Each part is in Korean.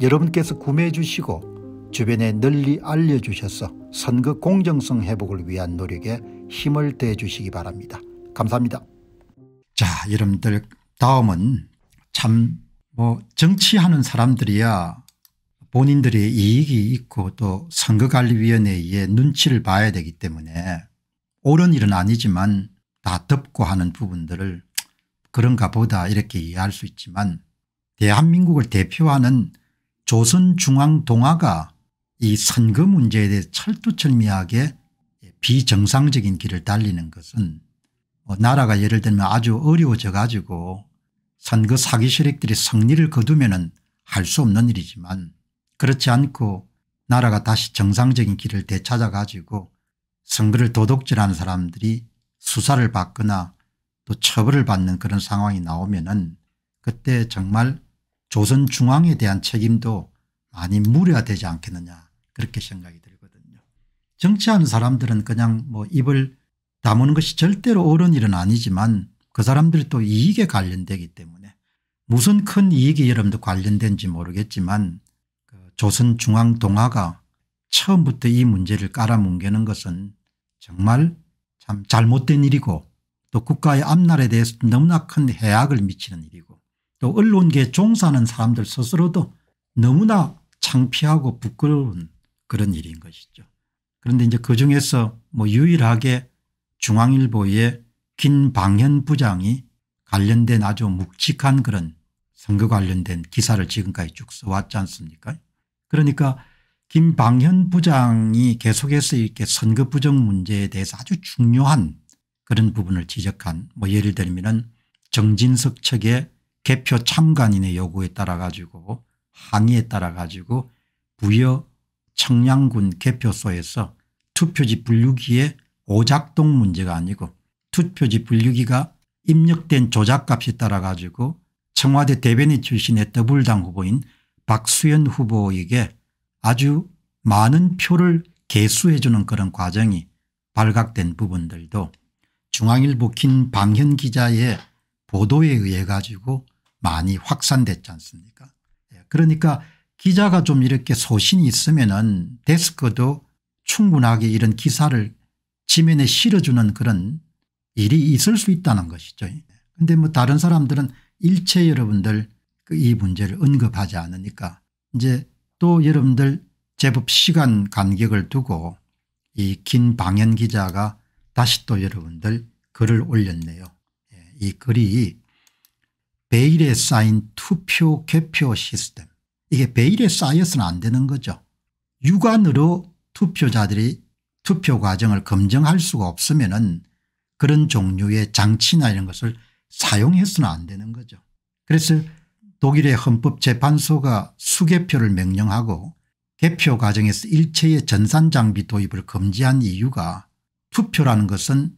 여러분께서 구매해 주시고 주변에 널리 알려주셔서 선거 공정성 회복을 위한 노력에 힘을 대 주시기 바랍니다. 감사합니다. 자 여러분들 다음은 참 뭐 정치하는 사람들이야 본인들의 이익이 있고 또 선거관리위원회의 눈치를 봐야 되기 때문에 옳은 일은 아니지만 다 덮고 하는 부분들을 그런가 보다 이렇게 이해할 수 있지만 대한민국을 대표하는 조선중앙동화가 이 선거 문제에 대해 철두철미하게 비정상적인 길을 달리는 것은 뭐 나라가 예를 들면 아주 어려워져 가지고 선거 사기 세력들이 승리를 거두면 할 수 없는 일이지만 그렇지 않고 나라가 다시 정상적인 길을 되찾아 가지고 선거를 도덕질하는 사람들이 수사를 받거나 또 처벌을 받는 그런 상황이 나오면 은 그때 정말 조선중앙에 대한 책임도 많이 무려 되지 않겠느냐 그렇게 생각이 들거든요. 정치하는 사람들은 그냥 뭐 입을 다무는 것이 절대로 옳은 일은 아니지만 그 사람들이 또 이익에 관련되기 때문에 무슨 큰 이익이 여러분도 관련된지 모르겠지만 그 조선중앙동화가 처음부터 이 문제를 깔아뭉개는 것은 정말 참 잘못된 일이고 또 국가의 앞날에 대해서 너무나 큰 해악을 미치는 일이고 또 언론계 종사하는 사람들 스스로도 너무나 창피하고 부끄러운 그런 일인 것이죠. 그런데 이제 그중에서 뭐 유일하게 중앙일보의 김방현 부장이 관련된 아주 묵직한 그런 선거 관련된 기사를 지금까지 쭉 써왔지 않습니까 그러니까 김방현 부장이 계속해서 이렇게 선거 부정 문제에 대해서 아주 중요한 그런 부분을 지적한 뭐 예를 들면 정진석 측의 개표 참관인의 요구에 따라 가지고 항의에 따라 가지고 부여 청량군 개표소에서 투표지 분류기에 오작동 문제가 아니고 투표지 분류기가 입력된 조작값에 따라 가지고 청와대 대변인 출신의 더블당 후보인 박수현 후보에게 아주 많은 표를 개수해 주는 그런 과정이 발각된 부분들도 중앙일보 긴 방현 기자의 보도에 의해 가지고 많이 확산됐지 않습니까 예, 그러니까 기자가 좀 이렇게 소신이 있으면 은 데스크도 충분하게 이런 기사를 지면에 실어주는 그런 일이 있을 수 있다는 것이죠. 예. 근데 뭐 다른 사람들은 일체 여러분들 그 이 문제를 언급하지 않으니까 이제 또 여러분들 제법 시간 간격을 두고 이 긴 방연 기자가 다시 또 여러분들 글을 올렸네요. 예, 이 글이 베일에 쌓인 투표 개표 시스템 이게 베일에 쌓여서는 안 되는 거죠. 육안으로 투표자들이 투표 과정을 검증할 수가 없으면 은 그런 종류의 장치나 이런 것을 사용해서는 안 되는 거죠. 그래서 독일의 헌법재판소가 수개표를 명령하고 개표 과정에서 일체의 전산장비 도입을 금지한 이유가 투표라는 것은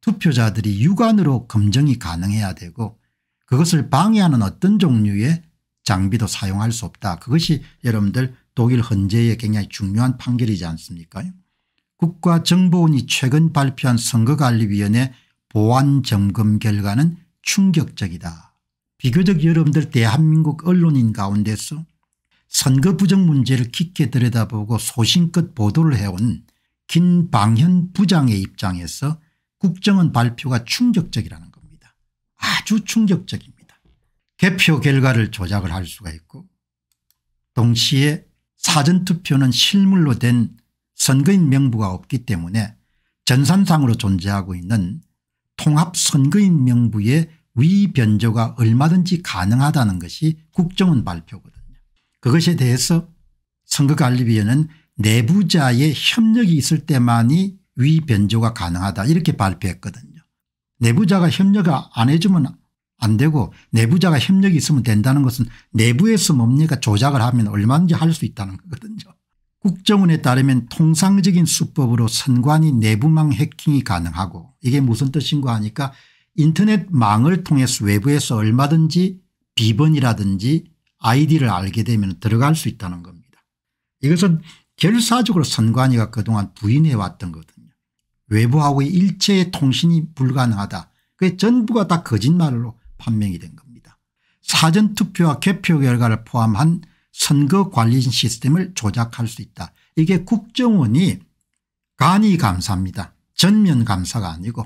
투표자들이 육안으로 검증이 가능해야 되고 그것을 방해하는 어떤 종류의 장비도 사용할 수 없다. 그것이 여러분들 독일 헌재의 굉장히 중요한 판결이지 않습니까 국가정보원이 최근 발표한 선거관리위원회 보안점검 결과는 충격적이다. 비교적 여러분들 대한민국 언론인 가운데서 선거 부정 문제를 깊게 들여다보고 소신껏 보도를 해온 김방현 부장의 입장에서 국정원 발표가 충격적이라는 아주 충격적입니다. 개표 결과를 조작을 할 수가 있고 동시에 사전투표는 실물로 된 선거인 명부가 없기 때문에 전산상으로 존재하고 있는 통합선거인 명부의 위변조가 얼마든지 가능하다는 것이 국정원 발표거든요. 그것에 대해서 선거관리위원회는 내부자의 협력이 있을 때만이 위변조가 가능하다 이렇게 발표했거든요. 내부자가 협력을 안 해주면 안 되고 내부자가 협력이 있으면 된다는 것은 내부에서 뭡니까 조작을 하면 얼마든지 할 수 있다는 거거든요. 국정원에 따르면 통상적인 수법으로 선관위 내부망 해킹이 가능하고 이게 무슨 뜻인가 하니까 인터넷망을 통해서 외부에서 얼마든지 비번이라든지 아이디를 알게 되면 들어갈 수 있다는 겁니다. 이것은 결사적으로 선관위가 그동안 부인해왔던 거거든요. 외부하고의 일체의 통신이 불가능하다. 그게 전부가 다 거짓말로 판명이 된 겁니다. 사전투표와 개표 결과를 포함한 선거관리 시스템을 조작할 수 있다. 이게 국정원이 간이 감사입니다. 전면 감사가 아니고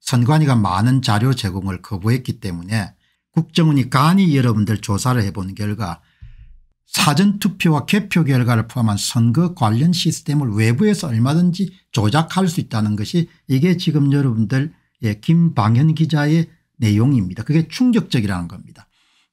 선관위가 많은 자료 제공을 거부했기 때문에 국정원이 간이 여러분들 조사를 해본 결과 사전투표와 개표 결과를 포함한 선거 관련 시스템을 외부에서 얼마든지 조작할 수 있다는 것이 이게 지금 여러분들 예, 김방현 기자의 내용입니다. 그게 충격적이라는 겁니다.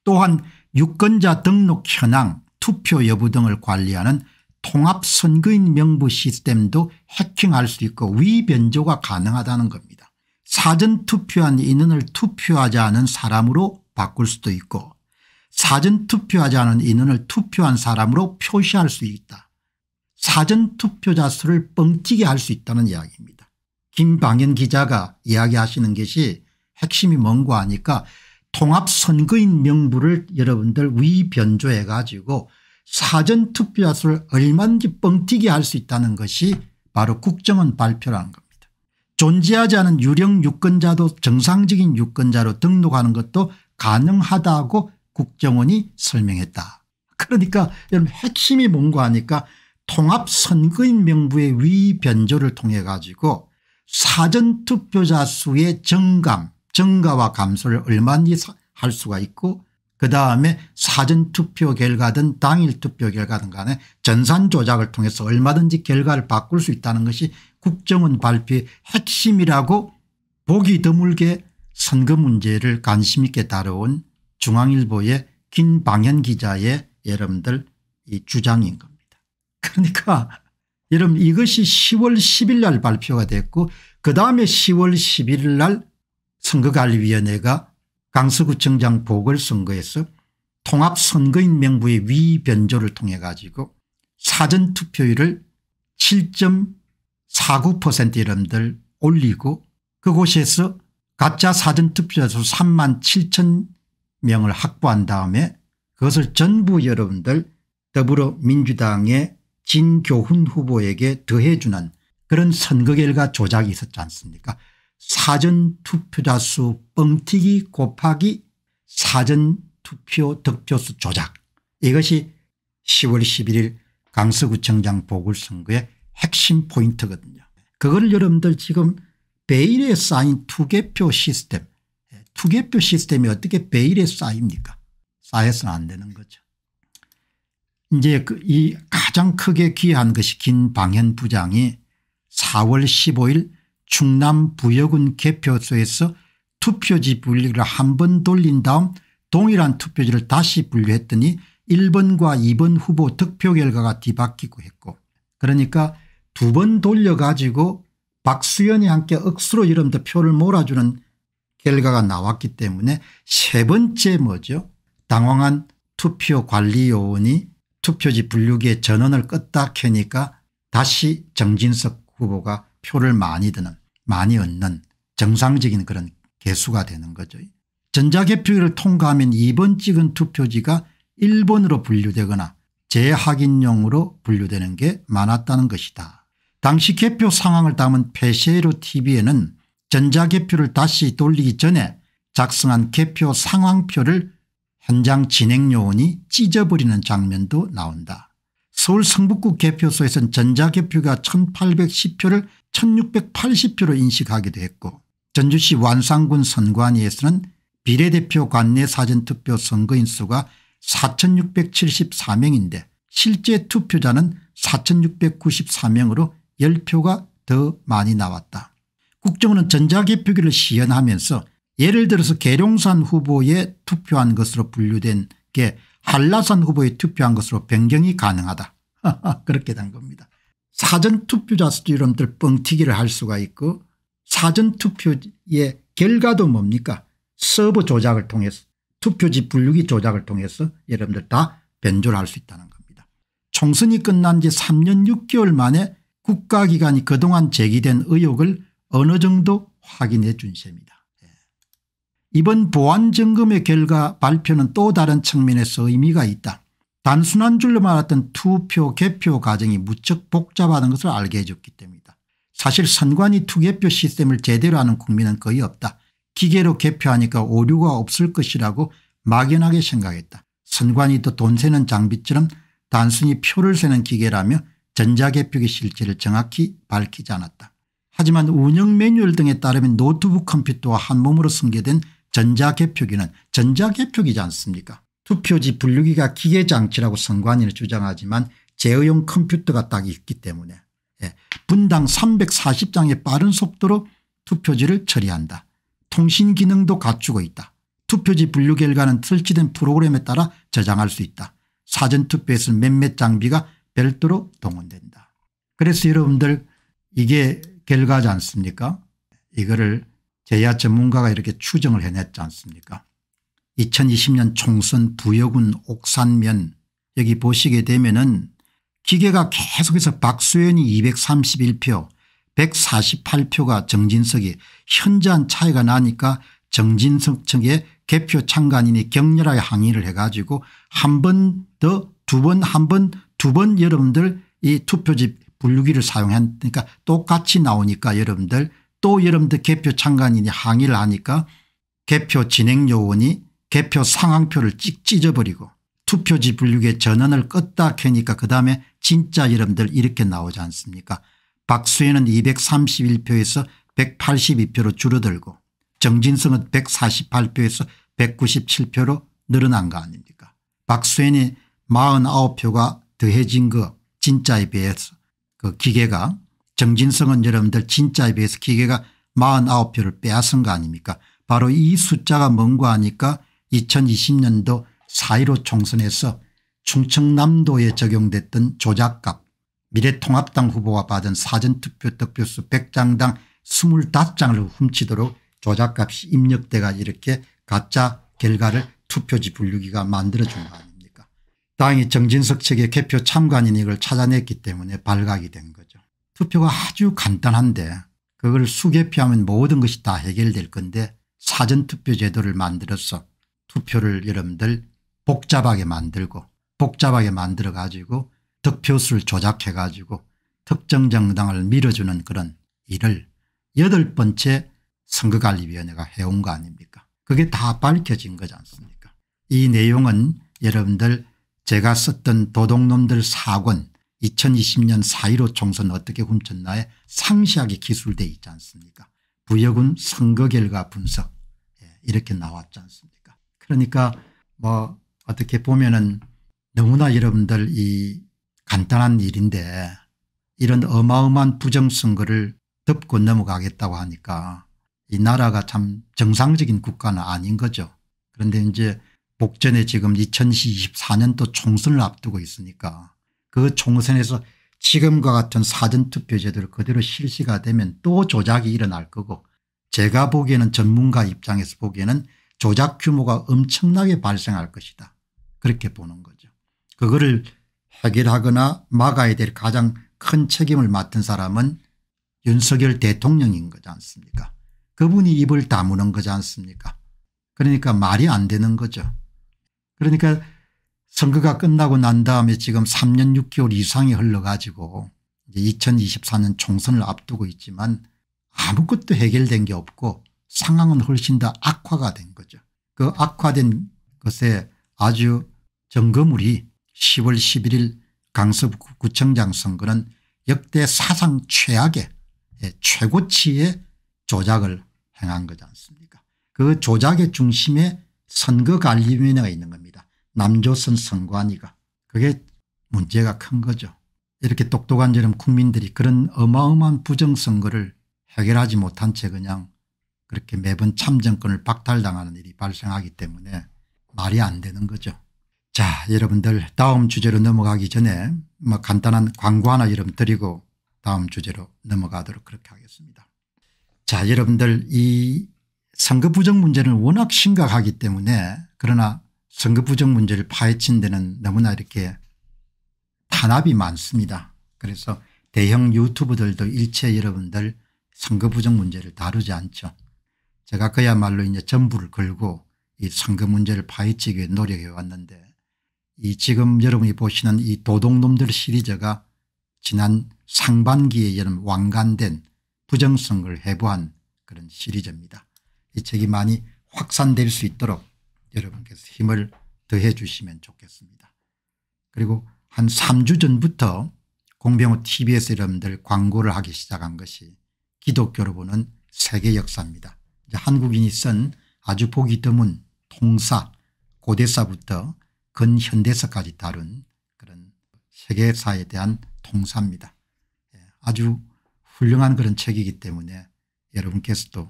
또한 유권자 등록 현황 투표 여부 등을 관리하는 통합선거인 명부 시스템도 해킹할 수 있고 위변조가 가능하다는 겁니다. 사전투표한 인원을 투표하지 않은 사람으로 바꿀 수도 있고 사전투표하지 않은 인원을 투표한 사람으로 표시할 수 있다. 사전투표자 수를 뻥튀기 할수 있다는 이야기입니다. 김방현 기자가 이야기하시는 것이 핵심이 뭔고 하니까 통합선거인 명부를 여러분들 위변조해 가지고 사전투표자 수를 얼마든지 뻥튀기 할수 있다는 것이 바로 국정원 발표라는 겁니다. 존재하지 않은 유령 유권자도 정상적인 유권자로 등록하는 것도 가능하다고 국정원이 설명했다. 그러니까 여러분 핵심이 뭔가 하니까 통합선거인 명부의 위변조를 통해 가지고 사전투표자 수의 증감 증가와 감소를 얼마든지 할 수가 있고 그다음에 사전투표 결과든 당일투표 결과든 간에 전산조작을 통해서 얼마든지 결과를 바꿀 수 있다는 것이 국정원 발표의 핵심이라고 보기 드물게 선거 문제를 관심 있게 다뤄온 중앙일보의 김방현 기자의 여러분들 이 주장인 겁니다. 그러니까 여러분 이것이 10월 10일 날 발표가 됐고 그다음에 10월 11일 날 선거관리위원회가 강서구청장 보궐선거에서 통합선거인 명부의 위변조를 통해 가지고 사전투표율을 7.49%여러들 올리고 그곳에서 가짜 사전투표자 수 3만 7천 명을 확보한 다음에 그것을 전부 여러분들 더불어민주당의 진교훈 후보에게 더해주는 그런 선거 결과 조작이 있었지 않습니까 사전 투표자 수 뻥튀기 곱하기 사전 투표 득표수 조작 이것이 10월 11일 강서구청장 보궐선거의 핵심 포인트거든요. 그걸 여러분들 지금 베일에 쌓인 투개표 시스템 투개표 시스템이 어떻게 베일에 쌓입니까 쌓여서는 안 되는 거죠. 이제 그 이 가장 크게 기한 것이 긴 방현 부장이 4월 15일 충남 부여군 개표소에서 투표지 분리를 한 번 돌린 다음 동일한 투표지를 다시 분류했더니 1번과 2번 후보 득표 결과가 뒤바뀌고 했고 그러니까 두 번 돌려가지고 박수현이 함께 억수로 이름도 표를 몰아주는 결과가 나왔기 때문에 세 번째 뭐죠 당황한 투표관리요원이 투표지 분류기에 전원을 껐다 켜니까 다시 정진석 후보가 표를 많이 드는 많이 얻는 정상적인 그런 개수가 되는 거죠. 전자개표기를 통과하면 2번 찍은 투표지가 1번으로 분류되거나 재확인용으로 분류되는 게 많았다는 것이다. 당시 개표 상황을 담은 페세로 TV에는 전자개표를 다시 돌리기 전에 작성한 개표 상황표를 현장 진행요원이 찢어버리는 장면도 나온다. 서울 성북구 개표소에선 전자개표가 1810표를 1680표로 인식하기도 했고 전주시 완산군 선관위에서는 비례대표 관내 사전투표 선거인 수가 4674명인데 실제 투표자는 4694명으로 10표가 더 많이 나왔다. 국정원은 전자개표기를 시연하면서 예를 들어서 계룡산 후보에 투표한 것으로 분류된 게 한라산 후보에 투표한 것으로 변경이 가능하다. 그렇게 된 겁니다. 사전투표자 수여러분들 뻥튀기를 할 수가 있고 사전투표의 결과도 뭡니까 서버 조작을 통해서 투표지 분류기 조작을 통해서 여러분들 다 변조를 할 수 있다는 겁니다. 총선이 끝난 지 3년 6개월 만에 국가기관이 그동안 제기된 의혹을 어느 정도 확인해 준 셈이다. 예. 이번 보안점검의 결과 발표는 또 다른 측면에서 의미가 있다. 단순한 줄로 말았던 투표 개표 과정이 무척 복잡하다는 것을 알게 해줬기 때문이다. 사실 선관위 투개표 시스템을 제대로 하는 국민은 거의 없다. 기계로 개표하니까 오류가 없을 것이라고 막연하게 생각했다. 선관위도 돈 세는 장비처럼 단순히 표를 세는 기계라며 전자개표기 실체를 정확히 밝히지 않았다. 하지만 운영 매뉴얼 등에 따르면 노트북 컴퓨터와 한 몸으로 승계된 전자개표기는 전자개표기지 않습니까 투표지 분류기가 기계장치라고 선관위는 주장하지만 제어용 컴퓨터가 딱 있기 때문에 예. 분당 340장의 빠른 속도로 투표지를 처리한다. 통신 기능도 갖추고 있다. 투표지 분류 결과는 설치된 프로그램에 따라 저장할 수 있다. 사전투표에서 몇몇 장비가 별도로 동원된다. 그래서 여러분들 이게 결과지 않습니까 이거를 제야 전문가가 이렇게 추정을 해냈지 않습니까 2020년 총선 부여군 옥산면 여기 보시게 되면은 기계가 계속해서 박수현이 231표 148표가 정진석이 현저한 차이가 나니까 정진석 측의 개표 참관인이 격렬하게 항의를 해가지고 한 번 더 두 번 한 번 두 번 여러분들 이 투표집 분류기를 사용했으니까 그러니까 똑같이 나오니까 여러분들 또 여러분들 개표 참관인이 항의를 하니까 개표 진행 요원이 개표 상황표를 찍 찢어버리고 투표지 분류기의 전원을 껐다 켜니까 그다음에 진짜 여러분들 이렇게 나오지 않습니까 박수현은 231표에서 182표로 줄어들고 정진성은 148표에서 197표로 늘어난 거 아닙니까 박수현이 49표가 더해진 거 진짜에 비해서 그 기계가 정진성은 여러분들 진짜에 비해서 기계가 49표를 빼앗은 거 아닙니까 바로 이 숫자가 뭔고 하니까 2020년도 4.15 총선에서 충청남도에 적용됐던 조작값 미래통합당 후보가 받은 사전투표 득표수 100장당 25장을 훔치도록 조작값이 입력돼가 이렇게 가짜 결과를 투표지 분류기가 만들어준 거 아닙니까 당이 정진석 측의 개표 참관인 이걸 찾아냈기 때문에 발각이 된 거죠. 투표가 아주 간단한데 그걸 수개표하면 모든 것이 다 해결될 건데 사전투표 제도를 만들어서 투표를 여러분들 복잡하게 만들고 복잡하게 만들어 가지고 득표수를 조작해 가지고 특정 정당을 밀어주는 그런 일을 여덟 번째 선거관리위원회가 해온 거 아닙니까 그게 다 밝혀진 거지 않습니까 이 내용은 여러분들 제가 썼던 도둑놈들 사권 2020년 4.15 총선 어떻게 훔쳤나에 상시하게 기술돼 있지 않습니까 부여군 선거 결과 분석 예, 이렇게 나왔지 않습니까 그러니까 뭐 어떻게 보면은 너무나 여러분들 이 간단한 일인데 이런 어마어마한 부정선거를 덮고 넘어가겠다고 하니까 이 나라가 참 정상적인 국가는 아닌 거죠. 그런데 이제 목전에 지금 2024년도 총선을 앞두고 있으니까 그 총선에서 지금과 같은 사전투표제도를 그대로 실시가 되면 또 조작이 일어날 거고 제가 보기에는 전문가 입장에서 보기에는 조작 규모가 엄청나게 발생할 것이다. 그렇게 보는 거죠. 그거를 해결하거나 막아야 될 가장 큰 책임을 맡은 사람은 윤석열 대통령인 거지 않습니까 그분이 입을 다무는 거지 않습니까 그러니까 말이 안 되는 거죠. 그러니까 선거가 끝나고 난 다음에 지금 3년 6개월 이상이 흘러가지고 이제 2024년 총선을 앞두고 있지만 아무것도 해결된 게 없고 상황은 훨씬 더 악화가 된 거죠. 그 악화된 것에 아주 점검물이 10월 11일 강서구청장 선거는 역대 사상 최악의 예, 최고치의 조작을 행한 거지 않습니까 그 조작의 중심에 선거관리위원회가 있는 겁니다. 남조선 선관위가. 그게 문제가 큰 거죠. 이렇게 똑똑한 저렴 국민들이 그런 어마어마한 부정선거를 해결하지 못한 채 그냥 그렇게 매번 참정권을 박탈당하는 일이 발생하기 때문에 말이 안 되는 거죠. 자 여러분들 다음 주제로 넘어가기 전에 뭐 간단한 광고 하나 여러분 드리고 다음 주제로 넘어가도록 그렇게 하겠습니다. 자 여러분들 이 선거 부정 문제는 워낙 심각하기 때문에 그러나 선거 부정 문제를 파헤친 데는 너무나 이렇게 탄압이 많습니다. 그래서 대형 유튜브들도 일체 여러분들 선거 부정 문제를 다루지 않죠. 제가 그야말로 이제 전부를 걸고 이 선거 문제를 파헤치기 위해 노력해 왔는데 이 지금 여러분이 보시는 이 도둑놈들 시리즈가 지난 상반기에 여름 왕관된 부정성을 해부한 그런 시리즈입니다. 이 책이 많이 확산될 수 있도록 여러분께서 힘을 더해 주시면 좋겠습니다. 그리고 한 3주 전부터 공병호 t v 에 여러분들 광고를 하기 시작한 것이 기독교로 보는 세계 역사입니다. 한국인이 쓴 아주 보기 드문 통사 고대사부터 근현대사까지 다룬 그런 세계사에 대한 통사입니다. 예, 아주 훌륭한 그런 책이기 때문에 여러분께서도